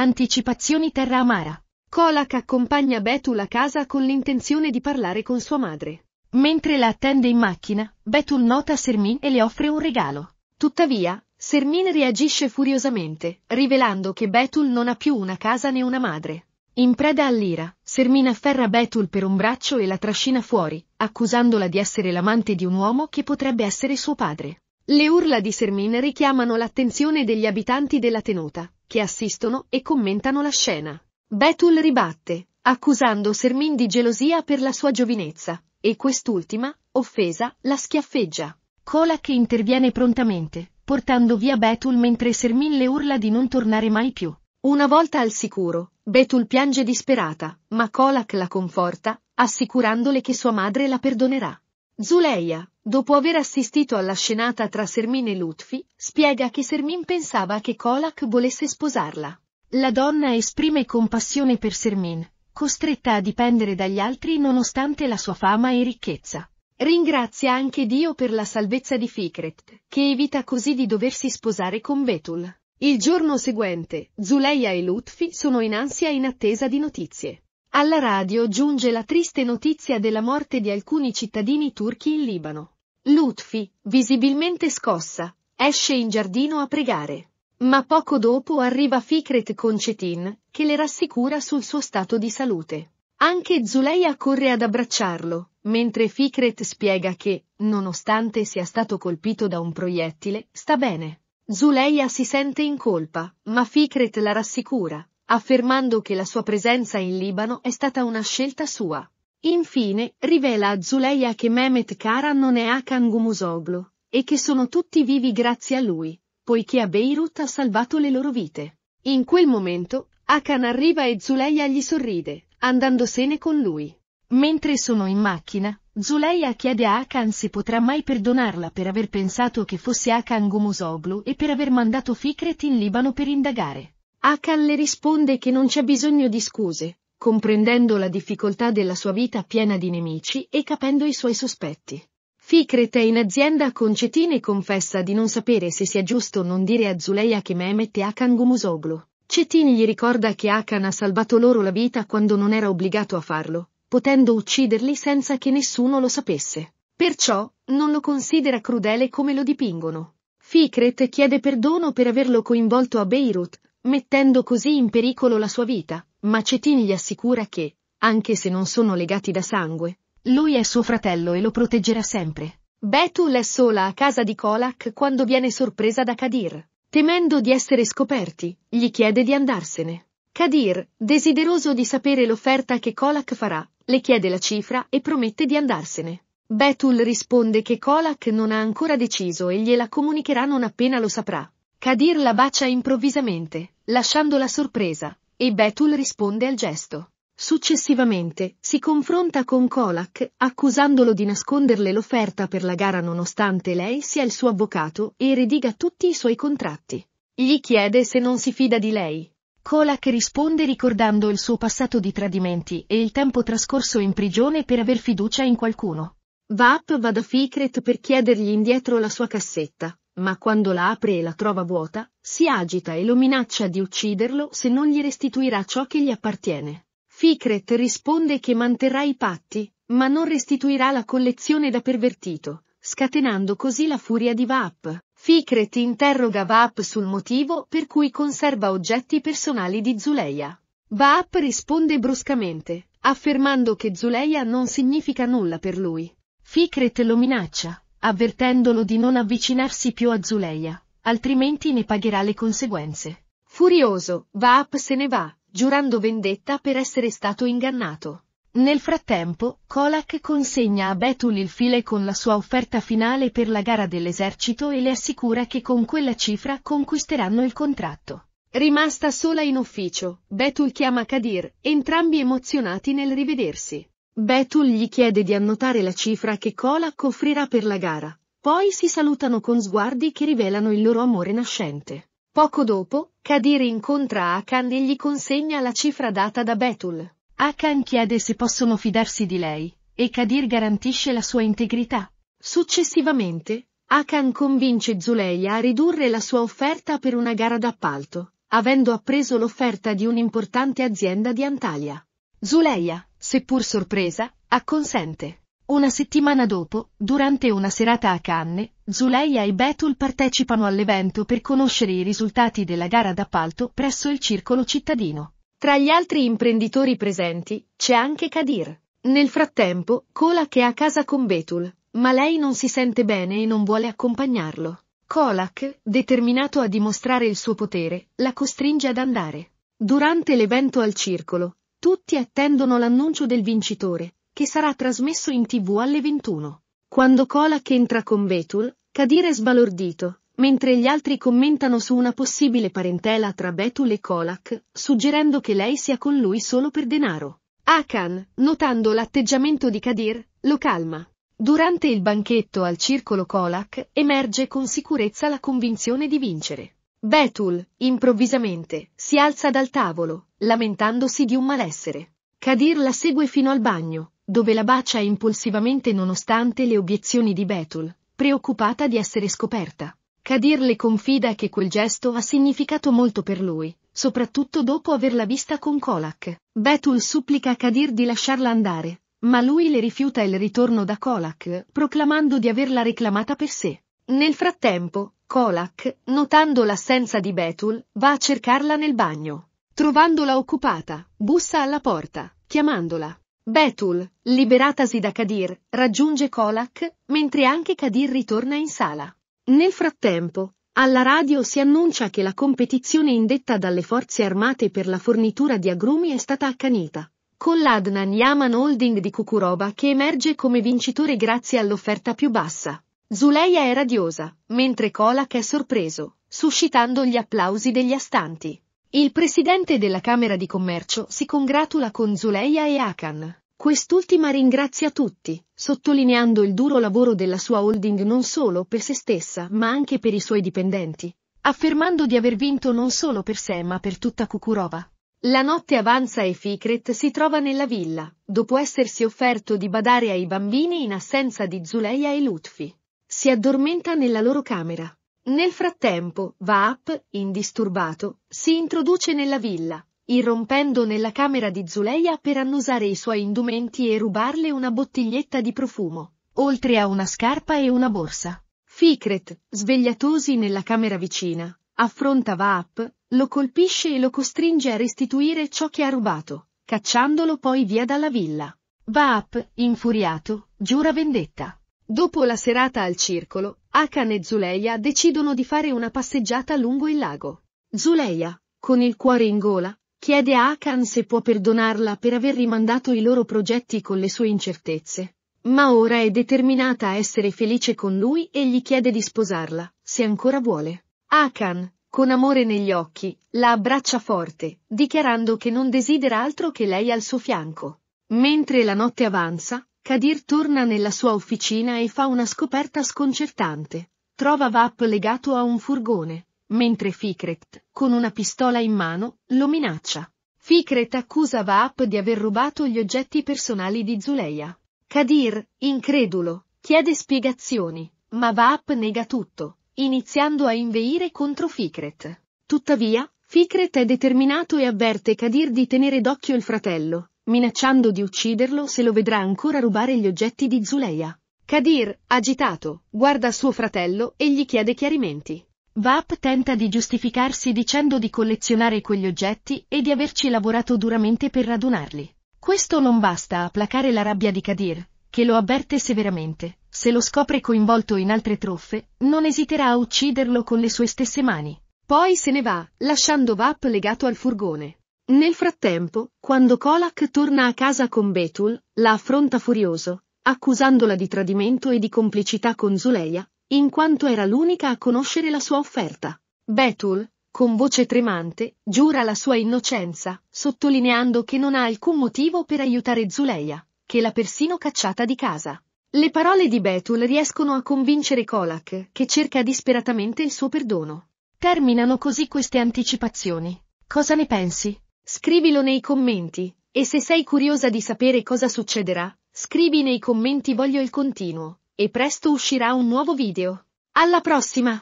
Anticipazioni Terra Amara. Kolak accompagna Betul a casa con l'intenzione di parlare con sua madre. Mentre la attende in macchina, Betul nota Sermin e le offre un regalo. Tuttavia, Sermin reagisce furiosamente, rivelando che Betul non ha più una casa né una madre. In preda all'ira, Sermin afferra Betul per un braccio e la trascina fuori, accusandola di essere l'amante di un uomo che potrebbe essere suo padre. Le urla di Sermin richiamano l'attenzione degli abitanti della tenuta, che assistono e commentano la scena. Betul ribatte, accusando Sermin di gelosia per la sua giovinezza, e quest'ultima, offesa, la schiaffeggia. Kolak interviene prontamente, portando via Betul mentre Sermin le urla di non tornare mai più. Una volta al sicuro, Betul piange disperata, ma Kolak la conforta, assicurandole che sua madre la perdonerà. Zuleia, dopo aver assistito alla scenata tra Sermin e Lutfi, spiega che Sermin pensava che Kolak volesse sposarla. La donna esprime compassione per Sermin, costretta a dipendere dagli altri nonostante la sua fama e ricchezza. Ringrazia anche Dio per la salvezza di Fikret, che evita così di doversi sposare con Betul. Il giorno seguente, Zuleia e Lutfi sono in ansia in attesa di notizie. Alla radio giunge la triste notizia della morte di alcuni cittadini turchi in Libano. Lutfi, visibilmente scossa, esce in giardino a pregare. Ma poco dopo arriva Fikret con Cetin, che le rassicura sul suo stato di salute. Anche Zuleia corre ad abbracciarlo, mentre Fikret spiega che, nonostante sia stato colpito da un proiettile, sta bene. Zuleia si sente in colpa, ma Fikret la rassicura, affermando che la sua presenza in Libano è stata una scelta sua. Infine, rivela a Zuleia che Mehmet Kara non è Akan Gumusoglu, e che sono tutti vivi grazie a lui, poiché a Beirut ha salvato le loro vite. In quel momento, Akan arriva e Zuleia gli sorride, andandosene con lui. Mentre sono in macchina, Zuleia chiede a Akan se potrà mai perdonarla per aver pensato che fosse Akan Gumusoglu e per aver mandato Fikret in Libano per indagare. Akan le risponde che non c'è bisogno di scuse, comprendendo la difficoltà della sua vita piena di nemici e capendo i suoi sospetti. Fikret è in azienda con Cetin e confessa di non sapere se sia giusto non dire a Zuleia che Mehmet è Akan Gumusoglu. Cetin gli ricorda che Akan ha salvato loro la vita quando non era obbligato a farlo, potendo ucciderli senza che nessuno lo sapesse. Perciò, non lo considera crudele come lo dipingono. Fikret chiede perdono per averlo coinvolto a Beirut, mettendo così in pericolo la sua vita, ma Cetin gli assicura che, anche se non sono legati da sangue, lui è suo fratello e lo proteggerà sempre. Betul è sola a casa di Kolak quando viene sorpresa da Kadir. Temendo di essere scoperti, gli chiede di andarsene. Kadir, desideroso di sapere l'offerta che Kolak farà, le chiede la cifra e promette di andarsene. Betul risponde che Kolak non ha ancora deciso e gliela comunicherà non appena lo saprà. Kadir la bacia improvvisamente, lasciandola sorpresa, e Betul risponde al gesto. Successivamente, si confronta con Kolak, accusandolo di nasconderle l'offerta per la gara nonostante lei sia il suo avvocato e rediga tutti i suoi contratti. Gli chiede se non si fida di lei. Kolak risponde ricordando il suo passato di tradimenti e il tempo trascorso in prigione per aver fiducia in qualcuno. Vap va da Fikret per chiedergli indietro la sua cassetta, ma quando la apre e la trova vuota, si agita e lo minaccia di ucciderlo se non gli restituirà ciò che gli appartiene. Fikret risponde che manterrà i patti, ma non restituirà la collezione da pervertito, scatenando così la furia di Vaap. Fikret interroga Vaap sul motivo per cui conserva oggetti personali di Zuleia. Vaap risponde bruscamente, affermando che Zuleia non significa nulla per lui. Fikret lo minaccia, avvertendolo di non avvicinarsi più a Zuleia, altrimenti ne pagherà le conseguenze. Furioso, Vaap se ne va, giurando vendetta per essere stato ingannato. Nel frattempo, Kolak consegna a Betul il file con la sua offerta finale per la gara dell'esercito e le assicura che con quella cifra conquisteranno il contratto. Rimasta sola in ufficio, Betul chiama Kadir, entrambi emozionati nel rivedersi. Betul gli chiede di annotare la cifra che Colac offrirà per la gara. Poi si salutano con sguardi che rivelano il loro amore nascente. Poco dopo, Kadir incontra Akan e gli consegna la cifra data da Betul. Akan chiede se possono fidarsi di lei, e Kadir garantisce la sua integrità. Successivamente, Akan convince Zuleia a ridurre la sua offerta per una gara d'appalto, avendo appreso l'offerta di un'importante azienda di Antalya. Zuleia, seppur sorpresa, acconsente. Una settimana dopo, durante una serata a Canne, Zuleia e Betul partecipano all'evento per conoscere i risultati della gara d'appalto presso il circolo cittadino. Tra gli altri imprenditori presenti, c'è anche Kadir. Nel frattempo, Kolak è a casa con Betul, ma lei non si sente bene e non vuole accompagnarlo. Kolak, determinato a dimostrare il suo potere, la costringe ad andare. Durante l'evento al circolo, tutti attendono l'annuncio del vincitore, che sarà trasmesso in tv alle 21. Quando Kolak entra con Betul, Kadir è sbalordito, mentre gli altri commentano su una possibile parentela tra Betul e Kolak, suggerendo che lei sia con lui solo per denaro. Akan, notando l'atteggiamento di Kadir, lo calma. Durante il banchetto al circolo Kolak emerge con sicurezza la convinzione di vincere. Betul, improvvisamente, si alza dal tavolo, lamentandosi di un malessere. Kadir la segue fino al bagno, dove la bacia impulsivamente nonostante le obiezioni di Betul, preoccupata di essere scoperta. Kadir le confida che quel gesto ha significato molto per lui, soprattutto dopo averla vista con Kolak. Betul supplica a Kadir di lasciarla andare, ma lui le rifiuta il ritorno da Kolak, proclamando di averla reclamata per sé. Nel frattempo, Colac, notando l'assenza di Betul, va a cercarla nel bagno. Trovandola occupata, bussa alla porta, chiamandola. Betul, liberatasi da Kadir, raggiunge Colac, mentre anche Kadir ritorna in sala. Nel frattempo, alla radio si annuncia che la competizione indetta dalle forze armate per la fornitura di agrumi è stata accanita, con l'Adnan Yaman Holding di Kukuroba che emerge come vincitore grazie all'offerta più bassa. Zuleia è radiosa, mentre Kolak è sorpreso, suscitando gli applausi degli astanti. Il presidente della Camera di Commercio si congratula con Zuleia e Akan. Quest'ultima ringrazia tutti, sottolineando il duro lavoro della sua holding non solo per se stessa ma anche per i suoi dipendenti, affermando di aver vinto non solo per sé ma per tutta Kukurova. La notte avanza e Fikret si trova nella villa, dopo essersi offerto di badare ai bambini in assenza di Zuleia e Lutfi si addormenta nella loro camera. Nel frattempo, Vaap, indisturbato, si introduce nella villa, irrompendo nella camera di Zuleia per annusare i suoi indumenti e rubarle una bottiglietta di profumo, oltre a una scarpa e una borsa. Fikret, svegliatosi nella camera vicina, affronta Vaap, lo colpisce e lo costringe a restituire ciò che ha rubato, cacciandolo poi via dalla villa. Vaap, infuriato, giura vendetta. Dopo la serata al circolo, Akan e Zuleia decidono di fare una passeggiata lungo il lago. Zuleia, con il cuore in gola, chiede a Akan se può perdonarla per aver rimandato i loro progetti con le sue incertezze. Ma ora è determinata a essere felice con lui e gli chiede di sposarla, se ancora vuole. Akan, con amore negli occhi, la abbraccia forte, dichiarando che non desidera altro che lei al suo fianco. Mentre la notte avanza, Kadir torna nella sua officina e fa una scoperta sconcertante. Trova Vap legato a un furgone, mentre Fikret, con una pistola in mano, lo minaccia. Fikret accusa Vap di aver rubato gli oggetti personali di Zuleia. Kadir, incredulo, chiede spiegazioni, ma Vap nega tutto, iniziando a inveire contro Fikret. Tuttavia, Fikret è determinato e avverte Kadir di tenere d'occhio il fratello, minacciando di ucciderlo se lo vedrà ancora rubare gli oggetti di Zuleia. Kadir, agitato, guarda suo fratello e gli chiede chiarimenti. Vap tenta di giustificarsi dicendo di collezionare quegli oggetti e di averci lavorato duramente per radunarli. Questo non basta a placare la rabbia di Kadir, che lo avverte severamente. Se lo scopre coinvolto in altre truffe, non esiterà a ucciderlo con le sue stesse mani. Poi se ne va, lasciando Vap legato al furgone. Nel frattempo, quando Kolak torna a casa con Betul, la affronta furioso, accusandola di tradimento e di complicità con Zuleia, in quanto era l'unica a conoscere la sua offerta. Betul, con voce tremante, giura la sua innocenza, sottolineando che non ha alcun motivo per aiutare Zuleia, che l'ha persino cacciata di casa. Le parole di Betul riescono a convincere Kolak, che cerca disperatamente il suo perdono. Terminano così queste anticipazioni. Cosa ne pensi? Scrivilo nei commenti, e se sei curiosa di sapere cosa succederà, scrivi nei commenti voglio il continuo, e presto uscirà un nuovo video. Alla prossima!